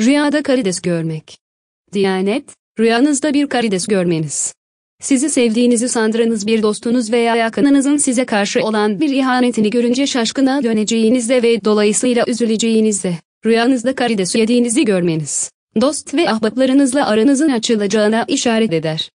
Rüyada karides görmek. Diyanet, rüyanızda bir karides görmeniz. Sizi sevdiğinizi sandığınız bir dostunuz veya yakınınızın size karşı olan bir ihanetini görünce şaşkına döneceğinizde ve dolayısıyla üzüleceğinizde, rüyanızda karides yediğinizi görmeniz, dost ve ahbaplarınızla aranızın açılacağına işaret eder.